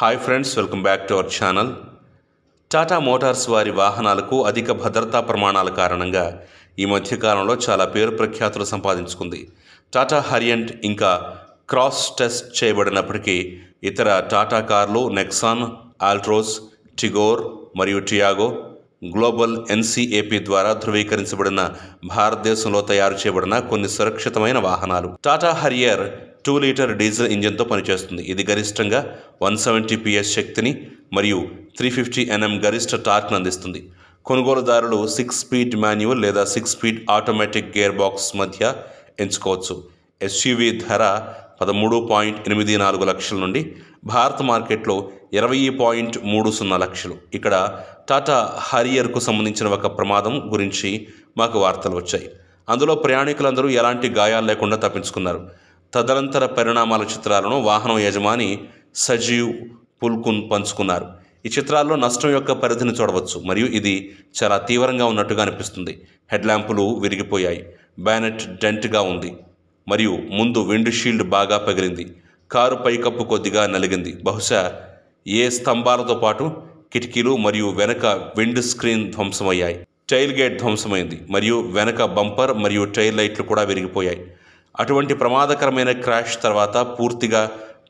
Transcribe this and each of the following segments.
hi friends welcome back to our channel Tata Motors వారి వాహనాలకు అధిక భద్రతా ప్రమాణాల కారణంగా ఈ మధ్యకాలంలో చాలా పేరు ప్రఖ్యాతులు సంపాదించుకుంది టాటా హరియంట్ ఇంకా క్రాస్ టెస్ట్ చేయబడినప్పటికీ ఇతర టాటా కార్లు నెక్సాన్ ఆల్ట్రోస్ టిగోర్ మరియు టియాగో గ్లోబల్ ఎన్సీఏపీ ద్వారా ధృవీకరించబడిన భారతదేశంలో తయారు చేయబడిన కొన్ని సురక్షితమైన వాహనాలు Tata Harrier two litre diesel ఇంజిన్తో పనిచేస్తుంది ఇది గరిష్టంగా వన్ సెవెంటీ పిఎస్ శక్తిని మరియు త్రీ ఫిఫ్టీ ఎన్ఎం గరిష్ట టార్క్ను అందిస్తుంది కొనుగోలుదారులు సిక్స్ స్పీడ్ మాన్యువల్ లేదా six speed automatic gear box మధ్య ఎంచుకోవచ్చు ఎస్యూవి ధర పదమూడు పాయింట్ ఎనిమిది నాలుగు లక్షల నుండి భారత మార్కెట్లో ఇరవై పాయింట్ మూడు సున్నా లక్షలు ఇక్కడ టాటా హరియర్కు సంబంధించిన ఒక ప్రమాదం గురించి మాకు వార్తలు వచ్చాయి అందులో ప్రయాణికులందరూ ఎలాంటి గాయాలు లేకుండా తప్పించుకున్నారు తదనంతర పరిణామాల చిత్రాలను వాహనం యజమాని సజీవ్ పుల్కున్ పంచుకున్నారు ఈ చిత్రాల్లో నష్టం యొక్క పరిధిని చూడవచ్చు మరియు ఇది చాలా తీవ్రంగా ఉన్నట్టుగా అనిపిస్తుంది ల్యాంపులు విరిగిపోయాయి బ్యానెట్ డెంట్గా ఉంది మరియు ముందు విండ్ షీల్డ్ బాగా పగిలింది కారు పైకప్పు కొద్దిగా నలిగింది బహుశా ఏ స్తంభాలతో పాటు కిటికీలు మరియు వెనక విండ్ స్క్రీన్ ధ్వంసమయ్యాయి టైల్ గేట్ ధ్వంసమైంది మరియు వెనక బంపర్ మరియు టైల్ లైట్లు కూడా విరిగిపోయాయి అటువంటి ప్రమాదకరమైన క్రాష్ తర్వాత పూర్తిగా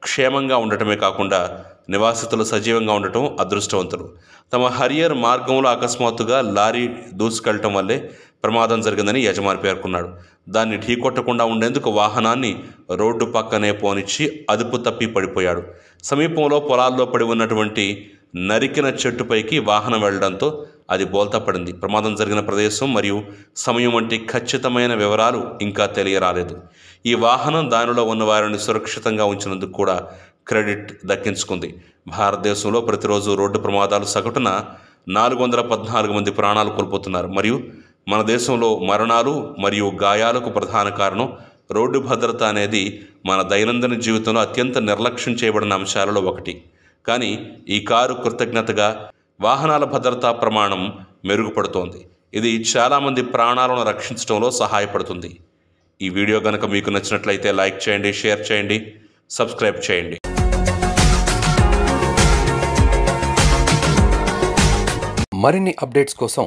క్షేమంగా ఉండటమే కాకుండా నివాసితులు సజీవంగా ఉండటం అదృష్టవంతులు తమ హరియర్ మార్గంలో అకస్మాత్తుగా లారీ దూసుకెళ్లటం వల్లే ప్రమాదం జరిగిందని యజమాని పేర్కొన్నాడు దాన్ని ఢీకొట్టకుండా ఉండేందుకు వాహనాన్ని రోడ్డు పక్కనే పోనిచ్చి అదుపు తప్పి పడిపోయాడు సమీపంలో పొలాల్లో పడి ఉన్నటువంటి నరికిన చెట్టుపైకి వాహనం వెళ్లడంతో అది పడింది ప్రమాదం జరిగిన ప్రదేశం మరియు సమయం వంటి ఖచ్చితమైన వివరాలు ఇంకా తెలియరాలేదు ఈ వాహనం దానిలో ఉన్న వారిని సురక్షితంగా ఉంచినందుకు కూడా క్రెడిట్ దక్కించుకుంది భారతదేశంలో ప్రతిరోజు రోడ్డు ప్రమాదాలు సగటున నాలుగు వందల పద్నాలుగు మంది ప్రాణాలు కోల్పోతున్నారు మరియు మన దేశంలో మరణాలు మరియు గాయాలకు ప్రధాన కారణం రోడ్డు భద్రత అనేది మన దైనందిన జీవితంలో అత్యంత నిర్లక్ష్యం చేయబడిన అంశాలలో ఒకటి కానీ ఈ కారు కృతజ్ఞతగా వాహనాల భద్రతా ప్రమాణం మెరుగుపడుతోంది ఇది చాలామంది ప్రాణాలను రక్షించడంలో సహాయపడుతుంది ఈ వీడియో కనుక మీకు నచ్చినట్లయితే లైక్ చేయండి షేర్ చేయండి సబ్స్క్రైబ్ చేయండి మరిన్ని అప్డేట్స్ కోసం